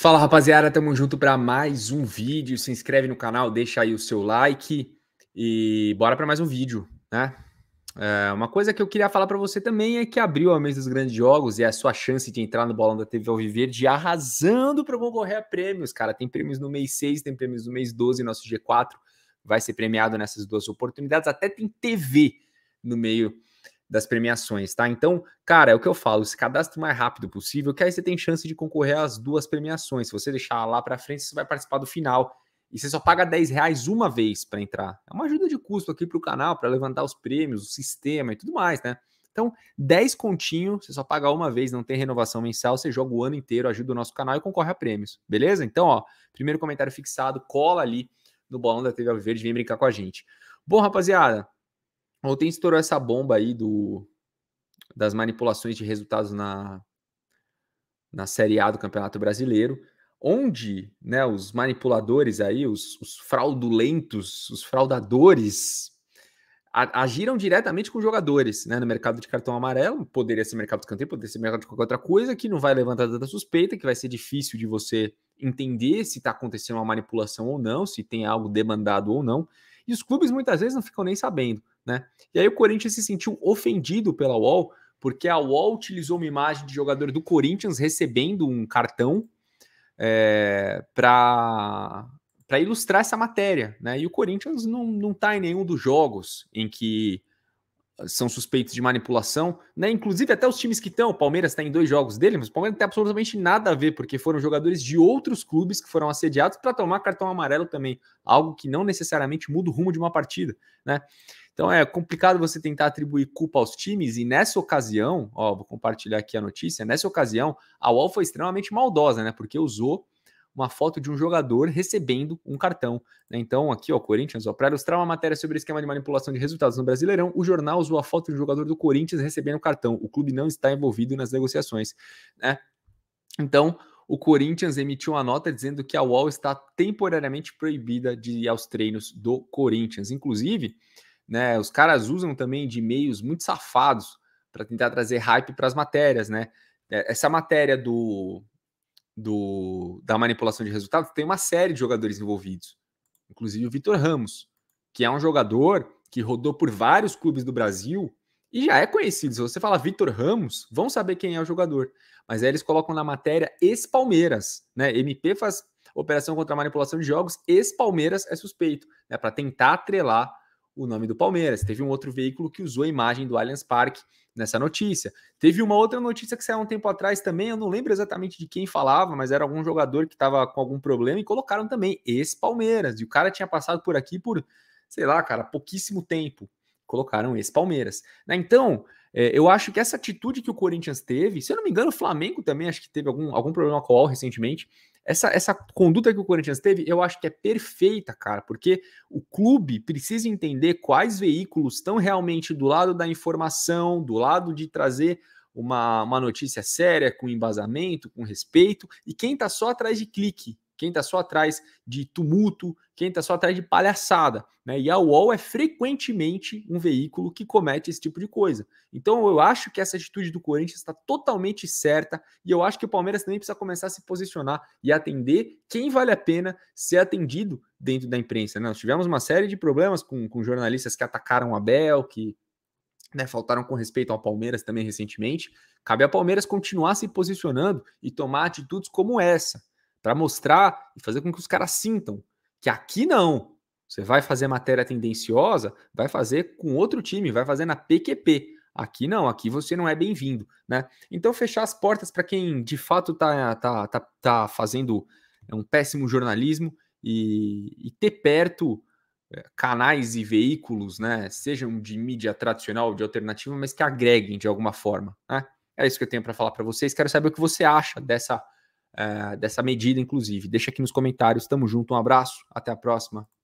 Fala rapaziada, tamo junto para mais um vídeo. Se inscreve no canal, deixa aí o seu like e bora para mais um vídeo, né? É, uma coisa que eu queria falar para você também é que abriu a mesa dos grandes jogos e é a sua chance de entrar no Bolão da TV Alviverde arrasando para concorrer a prêmios, cara. Tem prêmios no mês 6, tem prêmios no mês 12, nosso G4 vai ser premiado nessas duas oportunidades. Até tem TV no meio das premiações, tá? Então, cara, é o que eu falo, se cadastre o mais rápido possível, que aí você tem chance de concorrer às duas premiações. Se você deixar lá para frente, você vai participar do final. E você só paga 10 reais uma vez para entrar. É uma ajuda de custo aqui para o canal, para levantar os prêmios, o sistema e tudo mais, né? Então, 10 continho, você só paga uma vez, não tem renovação mensal, você joga o ano inteiro, ajuda o nosso canal e concorre a prêmios, beleza? Então, ó, primeiro comentário fixado, cola ali no bolão da TV Verde, vem brincar com a gente. Bom, rapaziada, Ontem estourou essa bomba aí do, das manipulações de resultados na, na Série A do Campeonato Brasileiro, onde né, os manipuladores aí, os, os fraudulentos, os fraudadores, a, agiram diretamente com jogadores né, no mercado de cartão amarelo. Poderia ser mercado de canteiro, poderia ser mercado de qualquer outra coisa, que não vai levantar tanta suspeita, que vai ser difícil de você entender se está acontecendo uma manipulação ou não, se tem algo demandado ou não. E os clubes muitas vezes não ficam nem sabendo. Né? E aí o Corinthians se sentiu ofendido pela UOL, porque a UOL utilizou uma imagem de jogador do Corinthians recebendo um cartão é, para ilustrar essa matéria. Né? E o Corinthians não está em nenhum dos jogos em que são suspeitos de manipulação, né? Inclusive até os times que estão, o Palmeiras está em dois jogos dele, mas o Palmeiras não tem absolutamente nada a ver, porque foram jogadores de outros clubes que foram assediados para tomar cartão amarelo também, algo que não necessariamente muda o rumo de uma partida, né? Então é complicado você tentar atribuir culpa aos times, e nessa ocasião, ó, vou compartilhar aqui a notícia, nessa ocasião, a UOL foi extremamente maldosa, né? Porque usou uma foto de um jogador recebendo um cartão. Né? Então, aqui, ó, Corinthians, ó, para ilustrar uma matéria sobre esquema de manipulação de resultados no Brasileirão, o jornal usou a foto de um jogador do Corinthians recebendo cartão. O clube não está envolvido nas negociações. Né? Então, o Corinthians emitiu uma nota dizendo que a UOL está temporariamente proibida de ir aos treinos do Corinthians. Inclusive, né, os caras usam também de meios muito safados para tentar trazer hype para as matérias, né? É, essa matéria do, do, da manipulação de resultados, tem uma série de jogadores envolvidos, inclusive o Vitor Ramos, que é um jogador que rodou por vários clubes do Brasil e já é conhecido. Se você falar Vitor Ramos, vão saber quem é o jogador. Mas aí eles colocam na matéria ex-Palmeiras, né? MP faz operação contra a manipulação de jogos, ex-Palmeiras é suspeito, né? Para tentar atrelar o nome do Palmeiras. Teve um outro veículo que usou a imagem do Allianz Parque nessa notícia. Teve uma outra notícia que saiu um tempo atrás também, eu não lembro exatamente de quem falava, mas era algum jogador que estava com algum problema e colocaram também esse Palmeiras. E o cara tinha passado por aqui por, sei lá, cara, pouquíssimo tempo. Colocaram esse Palmeiras. Né? Então, é, eu acho que essa atitude que o Corinthians teve, se eu não me engano, o Flamengo também acho que teve algum, algum problema com o UOL recentemente. Essa, essa conduta que o Corinthians teve, eu acho que é perfeita, cara, porque o clube precisa entender quais veículos estão realmente do lado da informação, do lado de trazer uma, uma notícia séria, com embasamento, com respeito, e quem está só atrás de clique, quem está só atrás de tumulto, quem está só atrás de palhaçada. Né? E a UOL é frequentemente um veículo que comete esse tipo de coisa. Então eu acho que essa atitude do Corinthians está totalmente certa e eu acho que o Palmeiras também precisa começar a se posicionar e atender quem vale a pena ser atendido dentro da imprensa. Né? Nós tivemos uma série de problemas com, com jornalistas que atacaram o Abel, que né, faltaram com respeito ao Palmeiras também recentemente. Cabe ao Palmeiras continuar se posicionando e tomar atitudes como essa para mostrar e fazer com que os caras sintam que aqui não. Você vai fazer matéria tendenciosa, vai fazer com outro time, vai fazer na PQP. Aqui não, aqui você não é bem-vindo, né? Então fechar as portas para quem de fato tá, tá, tá, tá fazendo um péssimo jornalismo e, e ter perto eh, canais e veículos, né? Sejam de mídia tradicional, ou de alternativa, mas que agreguem de alguma forma, né? É isso que eu tenho para falar para vocês. Quero saber o que você acha dessa eh, dessa medida, inclusive. Deixa aqui nos comentários. Tamo junto, um abraço, até a próxima.